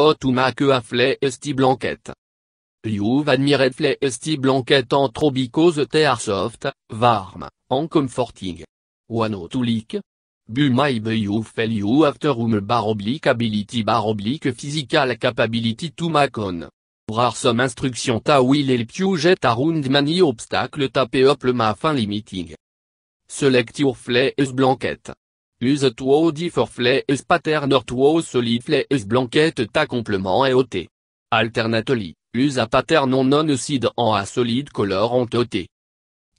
Otuma que a flay esti blanquette. You've admired flay esti blanquette en trobicose te soft, warm, en comforting. One to lick. Bu my you fell you after room bar oblique ability bar oblique physical capability to macon. Rare some instruction ta will help you jet around many obstacle tapé up le ma fin limiting. Select your esti blanquette. Use two different us pattern or two solid us blanket ta complement et hôté. Alternately, use a pattern on non seed en a solid color on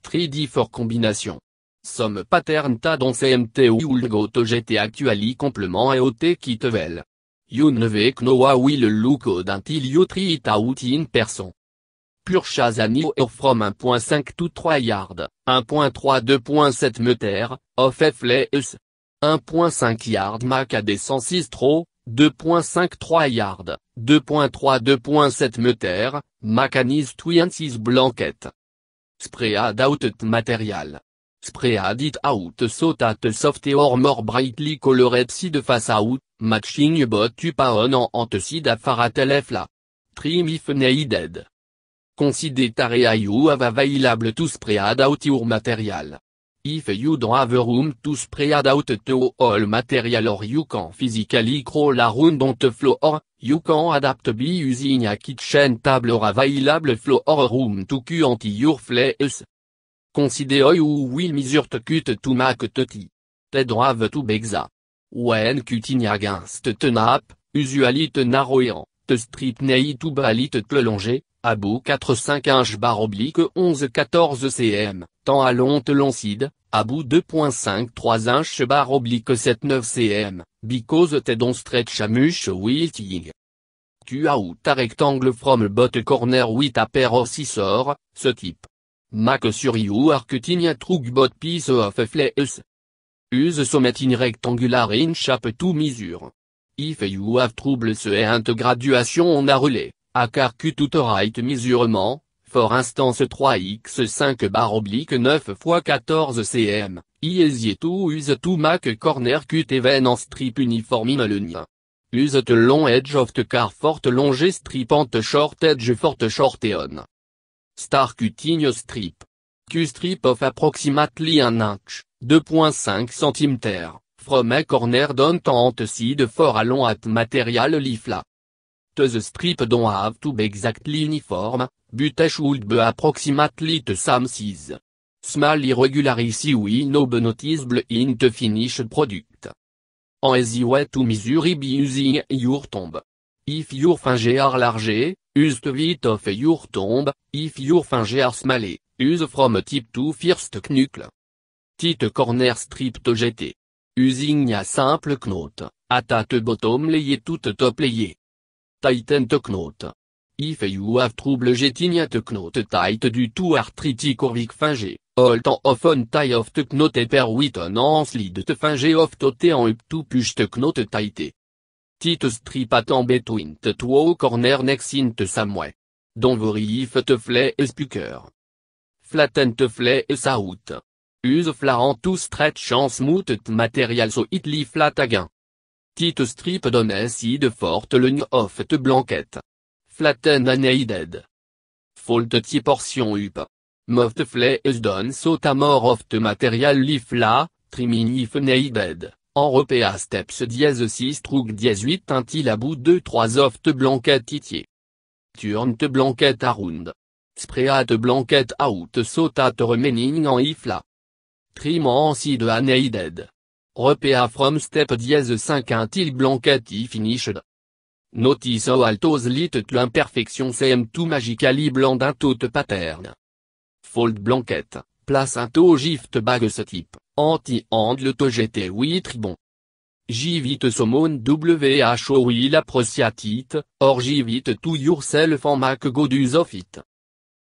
tri d for combination. Some pattern ta don CMT ou go to GT actually complement et qui te You never know a will look until you tri it out in person. Purchase an or from 1.5 to 3 yard, 1.3 2.7 meter, of us. 1.5 yard Macadé 106 trop 2.53 yard, 2.3 2.7 Meter, Macanis 26 Blanket. Spread out material. Spread it out soft soft or more brightly colored side face out, matching bot on en a faratel Trim if needed. Consider area you have available to spread out your material. If you don't have room to spread out to all material or you can physically crawl around on the floor, you can adapt be using a kitchen table or available floor room to anti your us. Consider you will measure the cut to make the tea. don't drive to bexa. When cutting against the nap, usually the Strip Ney to Balit à à bout 4,5 inch bar oblique 11-14 cm, temps à side à bout 2.5 3 inch bar oblique 7-9 cm, because don stretch amush wilting. Tu as ou ta rectangle from bot corner with a pair of scissors, ce type. Mac sur you are cutting a bot piece of flesh. Use in rectangular in shape to mesure. If you have trouble and graduation on a a car cut tout right mesurement, for instance 3x5 bar oblique 9 x 14 cm, easy to use to make corner cut even en strip uniform in Use the long edge of the car forte longe strip and short edge forte short eon. Star cutting strip. Q strip of approximately 1 inch, 2.5 cm. From a corner don't seed for a long at material lifla. The strip don't have to be exactly uniform, but a should be approximately the same size. Small irregularity we no be noticeable in the finished product. En easy way to measure be using your tomb. If your finger are large, use the width of your tomb, if your finger are small, use from tip to first knuckle. Tite corner strip to get. Using a simple knot, the bottom layer tout top layer. Tighten knot. If you have trouble getting at knot tight du tout arthritic or weak finge, hold off often tie off the knot and per with an slid te finge to tote en up to push the knot tight. Tite strip at en between the two corner next in the same way. Don't worry if the flay is pucker. Flatten the flay is out. Use stretch smooth chancemutet material so it flat again. Tite strip donnes i de forte le of te blanket. Flatten kneaded. Fold ti portion up. Moft flay es down so more of te material lifla, trimini neided. En repéa steps 10 6 troug 18 8 intil à bout 2 3 te blanket itier. Turn te blanket around. at blanket out so te remaining en ifla. DE ANEIDED. Repea from step dièse 5 until blanket finished. Notice altos lit l'imperfection imperfection cm to magically blend d'un tote pattern. Fold blanket, place un gift bag ce type, anti-handle to gt oui tribon. somon who will appreciate it, or JIVIT to yourself en mac god of it.